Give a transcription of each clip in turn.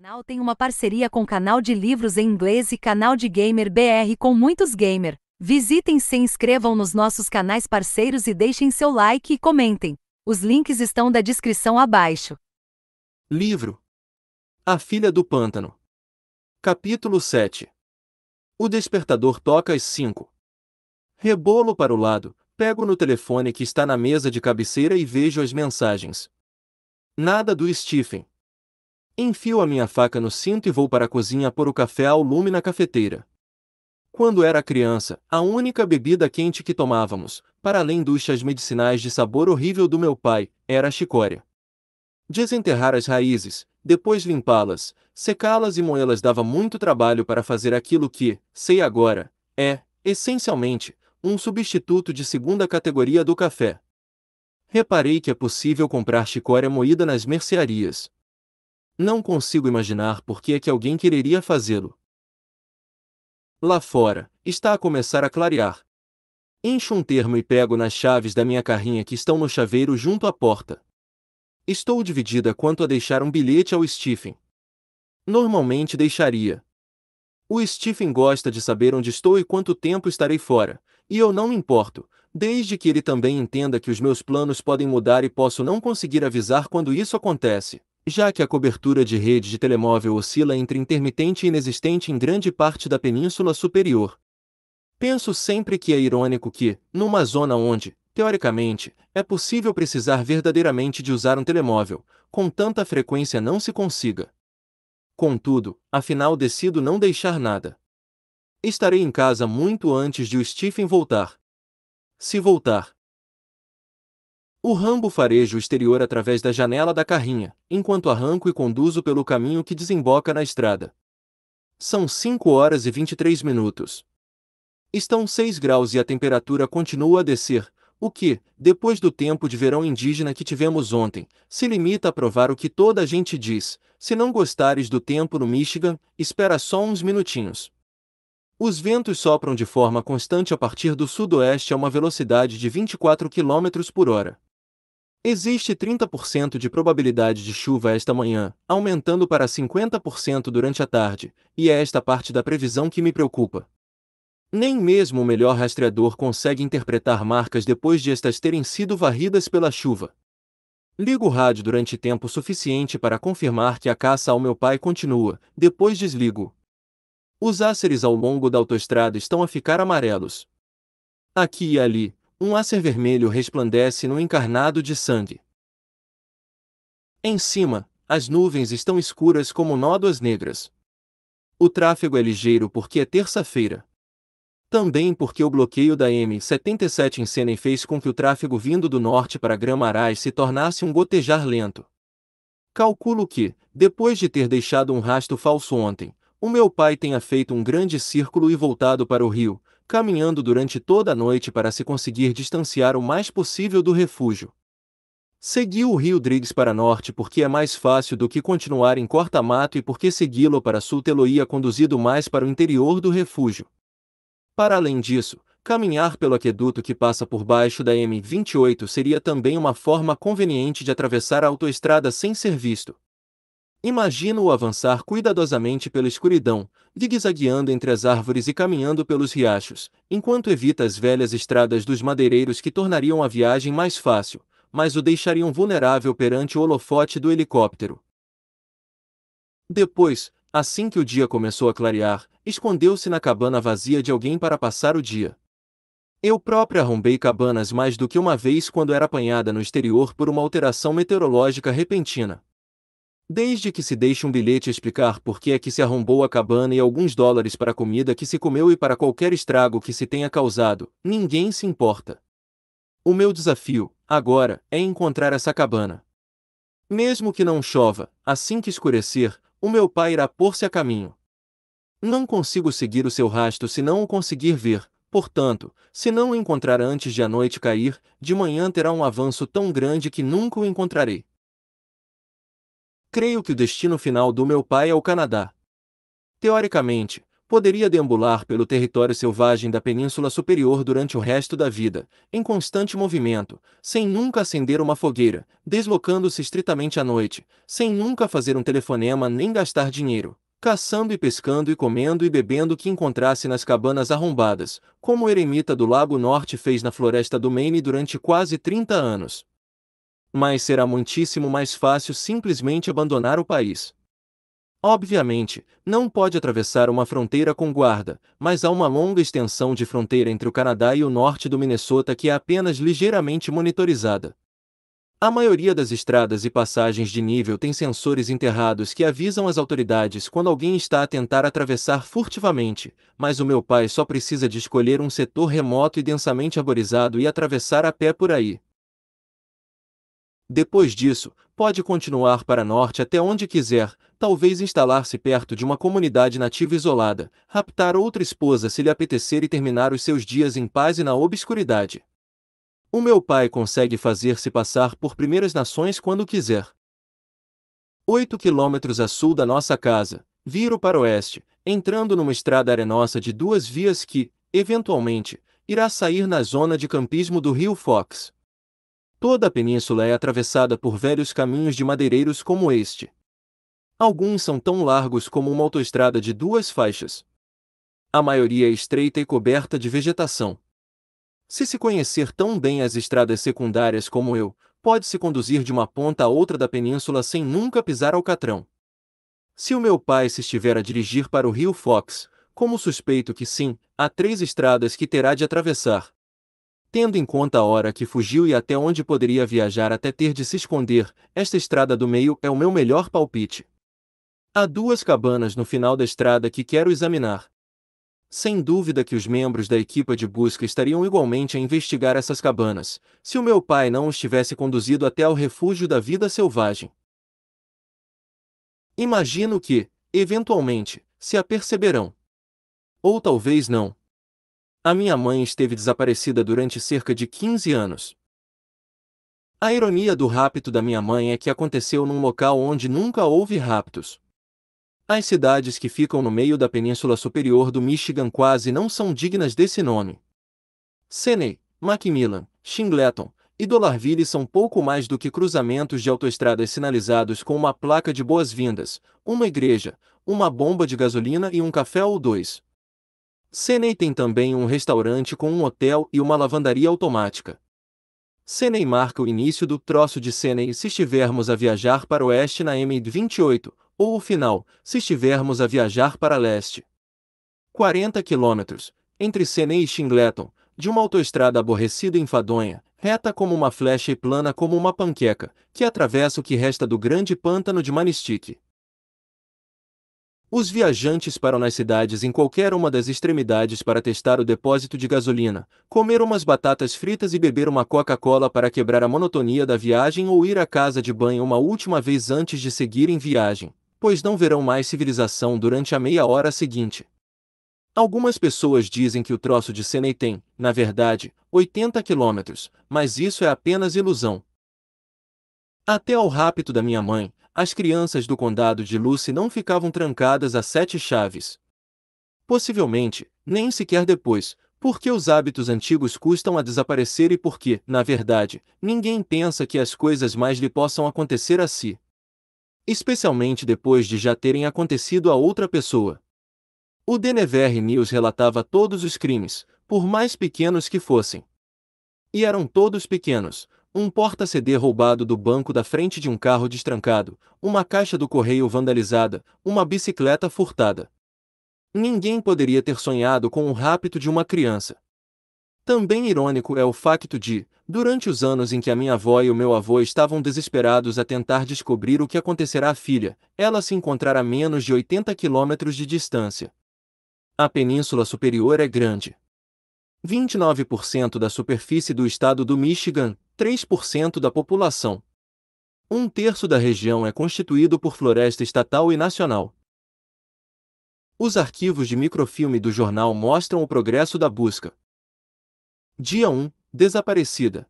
canal tem uma parceria com canal de livros em inglês e canal de gamer BR com muitos gamer. Visitem se inscrevam nos nossos canais parceiros e deixem seu like e comentem. Os links estão da descrição abaixo. Livro A Filha do Pântano Capítulo 7 O despertador toca às 5. Rebolo para o lado, pego no telefone que está na mesa de cabeceira e vejo as mensagens. Nada do Stephen. Enfio a minha faca no cinto e vou para a cozinha pôr o café ao lume na cafeteira. Quando era criança, a única bebida quente que tomávamos, para além dos chás medicinais de sabor horrível do meu pai, era a chicória. Desenterrar as raízes, depois limpá-las, secá-las e moê-las dava muito trabalho para fazer aquilo que, sei agora, é, essencialmente, um substituto de segunda categoria do café. Reparei que é possível comprar chicória moída nas mercearias, não consigo imaginar por que é que alguém quereria fazê-lo. Lá fora, está a começar a clarear. Encho um termo e pego nas chaves da minha carrinha que estão no chaveiro junto à porta. Estou dividida quanto a deixar um bilhete ao Stephen. Normalmente deixaria. O Stephen gosta de saber onde estou e quanto tempo estarei fora, e eu não me importo, desde que ele também entenda que os meus planos podem mudar e posso não conseguir avisar quando isso acontece já que a cobertura de rede de telemóvel oscila entre intermitente e inexistente em grande parte da Península Superior. Penso sempre que é irônico que, numa zona onde, teoricamente, é possível precisar verdadeiramente de usar um telemóvel, com tanta frequência não se consiga. Contudo, afinal decido não deixar nada. Estarei em casa muito antes de o Stephen voltar. Se voltar, o Rambo fareja o exterior através da janela da carrinha, enquanto arranco e conduzo pelo caminho que desemboca na estrada. São 5 horas e 23 minutos. Estão 6 graus e a temperatura continua a descer, o que, depois do tempo de verão indígena que tivemos ontem, se limita a provar o que toda a gente diz: se não gostares do tempo no Michigan, espera só uns minutinhos. Os ventos sopram de forma constante a partir do sudoeste a uma velocidade de 24 km por hora. Existe 30% de probabilidade de chuva esta manhã, aumentando para 50% durante a tarde, e é esta parte da previsão que me preocupa. Nem mesmo o melhor rastreador consegue interpretar marcas depois de estas terem sido varridas pela chuva. Ligo o rádio durante tempo suficiente para confirmar que a caça ao meu pai continua, depois desligo. Os áceres ao longo da autoestrada estão a ficar amarelos. Aqui e ali, um ácer vermelho resplandece no encarnado de sangue. Em cima, as nuvens estão escuras como nódoas negras. O tráfego é ligeiro porque é terça-feira. Também porque o bloqueio da M77 em Senen fez com que o tráfego vindo do norte para Gramarais se tornasse um gotejar lento. Calculo que, depois de ter deixado um rasto falso ontem, o meu pai tenha feito um grande círculo e voltado para o rio, caminhando durante toda a noite para se conseguir distanciar o mais possível do refúgio. Seguiu o rio Driggs para norte porque é mais fácil do que continuar em corta-mato e porque segui-lo para sul tê-lo-ia conduzido mais para o interior do refúgio. Para além disso, Caminhar pelo aqueduto que passa por baixo da M28 seria também uma forma conveniente de atravessar a autoestrada sem ser visto. Imagino-o avançar cuidadosamente pela escuridão, zigue-zagueando entre as árvores e caminhando pelos riachos, enquanto evita as velhas estradas dos madeireiros que tornariam a viagem mais fácil, mas o deixariam vulnerável perante o holofote do helicóptero. Depois, assim que o dia começou a clarear, escondeu-se na cabana vazia de alguém para passar o dia. Eu própria arrombei cabanas mais do que uma vez quando era apanhada no exterior por uma alteração meteorológica repentina. Desde que se deixe um bilhete explicar por que é que se arrombou a cabana e alguns dólares para a comida que se comeu e para qualquer estrago que se tenha causado, ninguém se importa. O meu desafio, agora, é encontrar essa cabana. Mesmo que não chova, assim que escurecer, o meu pai irá pôr-se a caminho. Não consigo seguir o seu rastro se não o conseguir ver, portanto, se não o encontrar antes de a noite cair, de manhã terá um avanço tão grande que nunca o encontrarei. Creio que o destino final do meu pai é o Canadá. Teoricamente, poderia deambular pelo território selvagem da Península Superior durante o resto da vida, em constante movimento, sem nunca acender uma fogueira, deslocando-se estritamente à noite, sem nunca fazer um telefonema nem gastar dinheiro, caçando e pescando e comendo e bebendo o que encontrasse nas cabanas arrombadas, como o eremita do Lago Norte fez na floresta do Maine durante quase 30 anos mas será muitíssimo mais fácil simplesmente abandonar o país. Obviamente, não pode atravessar uma fronteira com guarda, mas há uma longa extensão de fronteira entre o Canadá e o norte do Minnesota que é apenas ligeiramente monitorizada. A maioria das estradas e passagens de nível tem sensores enterrados que avisam as autoridades quando alguém está a tentar atravessar furtivamente, mas o meu pai só precisa de escolher um setor remoto e densamente arborizado e atravessar a pé por aí. Depois disso, pode continuar para norte até onde quiser, talvez instalar-se perto de uma comunidade nativa isolada, raptar outra esposa se lhe apetecer e terminar os seus dias em paz e na obscuridade. O meu pai consegue fazer-se passar por primeiras nações quando quiser. Oito quilômetros a sul da nossa casa, viro para oeste, entrando numa estrada arenosa de duas vias que, eventualmente, irá sair na zona de campismo do rio Fox. Toda a península é atravessada por velhos caminhos de madeireiros como este. Alguns são tão largos como uma autoestrada de duas faixas. A maioria é estreita e coberta de vegetação. Se se conhecer tão bem as estradas secundárias como eu, pode-se conduzir de uma ponta a outra da península sem nunca pisar alcatrão. Se o meu pai se estiver a dirigir para o rio Fox, como suspeito que sim, há três estradas que terá de atravessar. Tendo em conta a hora que fugiu e até onde poderia viajar até ter de se esconder, esta estrada do meio é o meu melhor palpite. Há duas cabanas no final da estrada que quero examinar. Sem dúvida que os membros da equipa de busca estariam igualmente a investigar essas cabanas, se o meu pai não os tivesse conduzido até ao refúgio da vida selvagem. Imagino que, eventualmente, se aperceberão. Ou talvez não. A minha mãe esteve desaparecida durante cerca de 15 anos. A ironia do rapto da minha mãe é que aconteceu num local onde nunca houve raptos. As cidades que ficam no meio da península superior do Michigan quase não são dignas desse nome. Seney, Macmillan, Shingleton e Dollarville são pouco mais do que cruzamentos de autoestradas sinalizados com uma placa de boas-vindas, uma igreja, uma bomba de gasolina e um café ou dois. Senei tem também um restaurante com um hotel e uma lavandaria automática. Senei marca o início do troço de Senei se estivermos a viajar para o oeste na M28, ou o final, se estivermos a viajar para leste. 40 quilômetros, entre Senei e Shingleton, de uma autoestrada aborrecida e enfadonha, reta como uma flecha e plana como uma panqueca, que atravessa o que resta do grande pântano de Manistique. Os viajantes param nas cidades em qualquer uma das extremidades para testar o depósito de gasolina, comer umas batatas fritas e beber uma Coca-Cola para quebrar a monotonia da viagem ou ir à casa de banho uma última vez antes de seguir em viagem, pois não verão mais civilização durante a meia hora seguinte. Algumas pessoas dizem que o troço de Senei tem, na verdade, 80 quilômetros, mas isso é apenas ilusão. Até ao rápido da minha mãe, as crianças do condado de Lucy não ficavam trancadas a sete chaves. Possivelmente, nem sequer depois, porque os hábitos antigos custam a desaparecer e porque, na verdade, ninguém pensa que as coisas mais lhe possam acontecer a si. Especialmente depois de já terem acontecido a outra pessoa. O Denver News relatava todos os crimes, por mais pequenos que fossem. E eram todos pequenos, um porta-CD roubado do banco da frente de um carro destrancado, uma caixa do correio vandalizada, uma bicicleta furtada. Ninguém poderia ter sonhado com o rapto de uma criança. Também irônico é o facto de, durante os anos em que a minha avó e o meu avô estavam desesperados a tentar descobrir o que acontecerá à filha, ela se encontrar a menos de 80 quilômetros de distância. A península superior é grande. 29% da superfície do estado do Michigan, 3% da população. Um terço da região é constituído por floresta estatal e nacional. Os arquivos de microfilme do jornal mostram o progresso da busca. Dia 1 Desaparecida.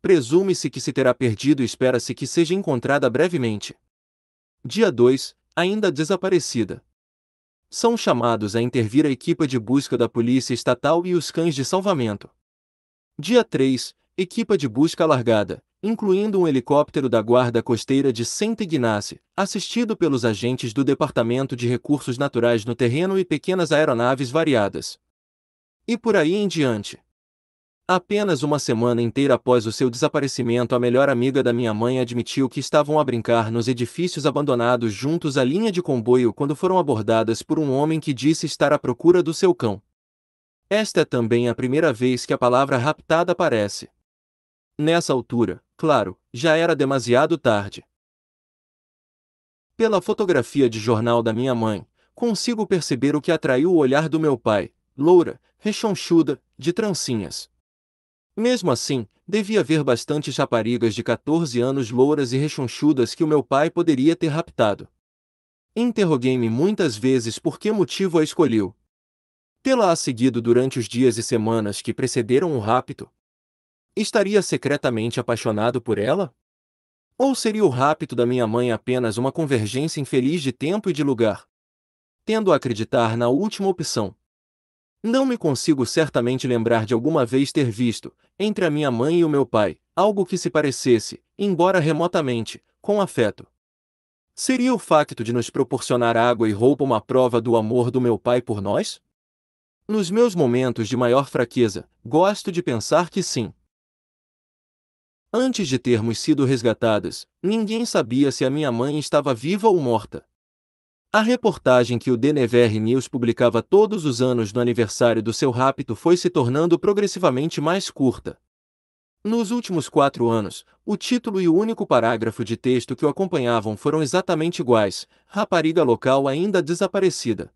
Presume-se que se terá perdido e espera-se que seja encontrada brevemente. Dia 2 Ainda desaparecida são chamados a intervir a equipa de busca da Polícia Estatal e os cães de salvamento. Dia 3 equipa de busca alargada, incluindo um helicóptero da Guarda Costeira de Santa Ignace, assistido pelos agentes do Departamento de Recursos Naturais no terreno e pequenas aeronaves variadas. E por aí em diante. Apenas uma semana inteira após o seu desaparecimento, a melhor amiga da minha mãe admitiu que estavam a brincar nos edifícios abandonados juntos à linha de comboio quando foram abordadas por um homem que disse estar à procura do seu cão. Esta é também a primeira vez que a palavra raptada aparece. Nessa altura, claro, já era demasiado tarde. Pela fotografia de jornal da minha mãe, consigo perceber o que atraiu o olhar do meu pai, loura, rechonchuda, de trancinhas. Mesmo assim, devia haver bastantes raparigas de 14 anos louras e rechonchudas que o meu pai poderia ter raptado. Interroguei-me muitas vezes por que motivo a escolheu. Tê-la a seguido durante os dias e semanas que precederam o rapto, estaria secretamente apaixonado por ela? Ou seria o rapto da minha mãe apenas uma convergência infeliz de tempo e de lugar? Tendo a acreditar na última opção. Não me consigo certamente lembrar de alguma vez ter visto, entre a minha mãe e o meu pai, algo que se parecesse, embora remotamente, com afeto. Seria o facto de nos proporcionar água e roupa uma prova do amor do meu pai por nós? Nos meus momentos de maior fraqueza, gosto de pensar que sim. Antes de termos sido resgatadas, ninguém sabia se a minha mãe estava viva ou morta. A reportagem que o Denever News publicava todos os anos no aniversário do seu rapto foi se tornando progressivamente mais curta. Nos últimos quatro anos, o título e o único parágrafo de texto que o acompanhavam foram exatamente iguais: rapariga local ainda desaparecida.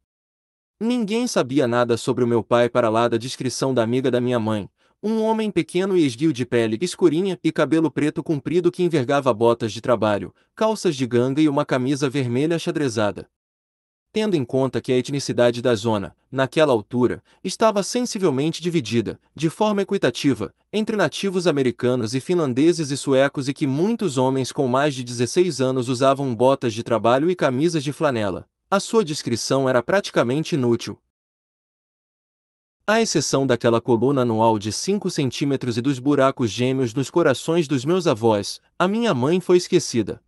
Ninguém sabia nada sobre o meu pai para lá da descrição da amiga da minha mãe, um homem pequeno e esguio de pele escurinha e cabelo preto comprido que envergava botas de trabalho, calças de ganga e uma camisa vermelha xadrezada. Tendo em conta que a etnicidade da zona, naquela altura, estava sensivelmente dividida, de forma equitativa, entre nativos americanos e finlandeses e suecos e que muitos homens com mais de 16 anos usavam botas de trabalho e camisas de flanela, a sua descrição era praticamente inútil, à exceção daquela coluna anual de 5 centímetros e dos buracos gêmeos nos corações dos meus avós, a minha mãe foi esquecida.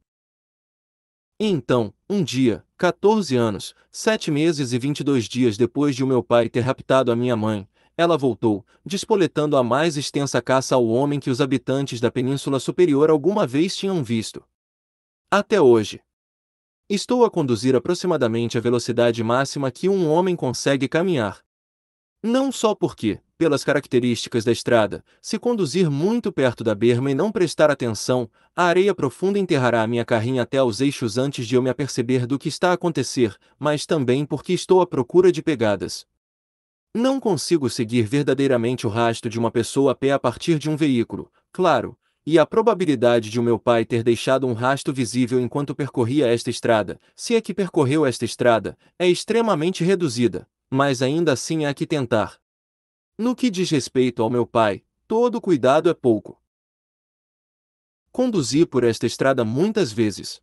E então, um dia, 14 anos, 7 meses e 22 dias depois de o meu pai ter raptado a minha mãe, ela voltou, despoletando a mais extensa caça ao homem que os habitantes da Península Superior alguma vez tinham visto. Até hoje. Estou a conduzir aproximadamente a velocidade máxima que um homem consegue caminhar, não só porque, pelas características da estrada, se conduzir muito perto da berma e não prestar atenção, a areia profunda enterrará a minha carrinha até aos eixos antes de eu me aperceber do que está a acontecer, mas também porque estou à procura de pegadas. Não consigo seguir verdadeiramente o rastro de uma pessoa a pé a partir de um veículo, claro, e a probabilidade de o meu pai ter deixado um rastro visível enquanto percorria esta estrada, se é que percorreu esta estrada, é extremamente reduzida mas ainda assim há que tentar. No que diz respeito ao meu pai, todo cuidado é pouco. Conduzi por esta estrada muitas vezes.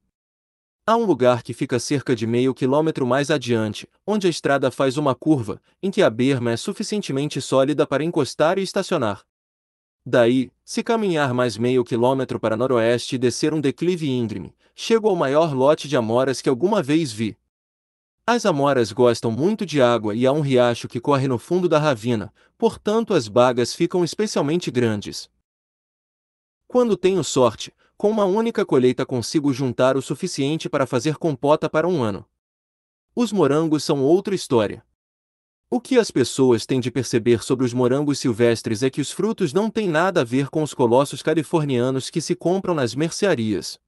Há um lugar que fica cerca de meio quilômetro mais adiante, onde a estrada faz uma curva, em que a berma é suficientemente sólida para encostar e estacionar. Daí, se caminhar mais meio quilômetro para noroeste e descer um declive íngreme, chego ao maior lote de amoras que alguma vez vi, as amoras gostam muito de água e há um riacho que corre no fundo da ravina, portanto as bagas ficam especialmente grandes. Quando tenho sorte, com uma única colheita consigo juntar o suficiente para fazer compota para um ano. Os morangos são outra história. O que as pessoas têm de perceber sobre os morangos silvestres é que os frutos não têm nada a ver com os colossos californianos que se compram nas mercearias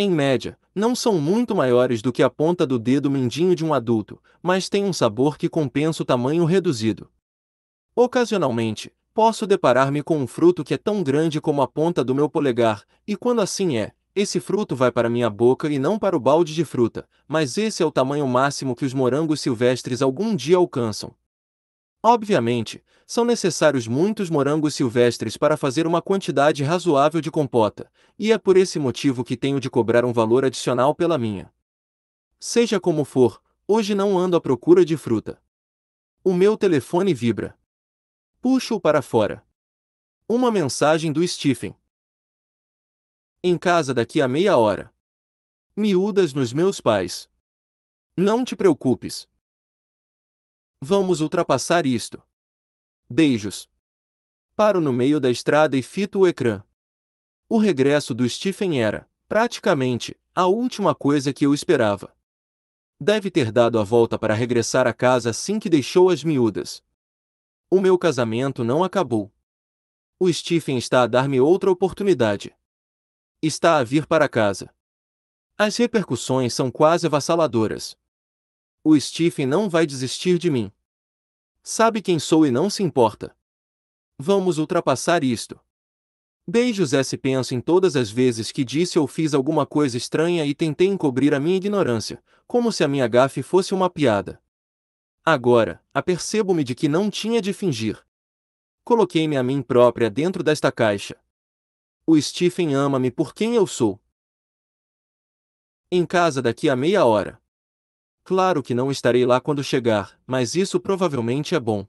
em média, não são muito maiores do que a ponta do dedo mindinho de um adulto, mas têm um sabor que compensa o tamanho reduzido. Ocasionalmente, posso deparar-me com um fruto que é tão grande como a ponta do meu polegar, e quando assim é, esse fruto vai para minha boca e não para o balde de fruta, mas esse é o tamanho máximo que os morangos silvestres algum dia alcançam, Obviamente, são necessários muitos morangos silvestres para fazer uma quantidade razoável de compota, e é por esse motivo que tenho de cobrar um valor adicional pela minha. Seja como for, hoje não ando à procura de fruta. O meu telefone vibra. Puxo-o para fora. Uma mensagem do Stephen. Em casa daqui a meia hora. Miúdas nos meus pais. Não te preocupes. Vamos ultrapassar isto. Beijos. Paro no meio da estrada e fito o ecrã. O regresso do Stephen era, praticamente, a última coisa que eu esperava. Deve ter dado a volta para regressar a casa assim que deixou as miúdas. O meu casamento não acabou. O Stephen está a dar-me outra oportunidade. Está a vir para casa. As repercussões são quase avassaladoras. O Stephen não vai desistir de mim. Sabe quem sou e não se importa. Vamos ultrapassar isto. Beijos S. Penso em todas as vezes que disse ou fiz alguma coisa estranha e tentei encobrir a minha ignorância, como se a minha gafe fosse uma piada. Agora, apercebo-me de que não tinha de fingir. Coloquei-me a mim própria dentro desta caixa. O Stephen ama-me por quem eu sou. Em casa daqui a meia hora. Claro que não estarei lá quando chegar, mas isso provavelmente é bom.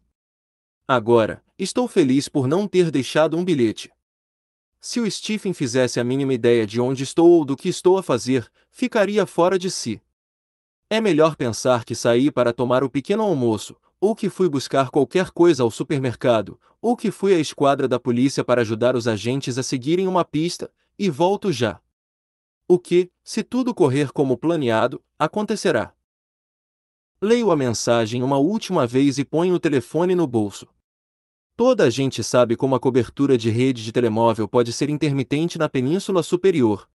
Agora, estou feliz por não ter deixado um bilhete. Se o Stephen fizesse a mínima ideia de onde estou ou do que estou a fazer, ficaria fora de si. É melhor pensar que saí para tomar o pequeno almoço, ou que fui buscar qualquer coisa ao supermercado, ou que fui à esquadra da polícia para ajudar os agentes a seguirem uma pista, e volto já. O que, se tudo correr como planeado, acontecerá. Leio a mensagem uma última vez e ponho o telefone no bolso. Toda a gente sabe como a cobertura de rede de telemóvel pode ser intermitente na Península Superior,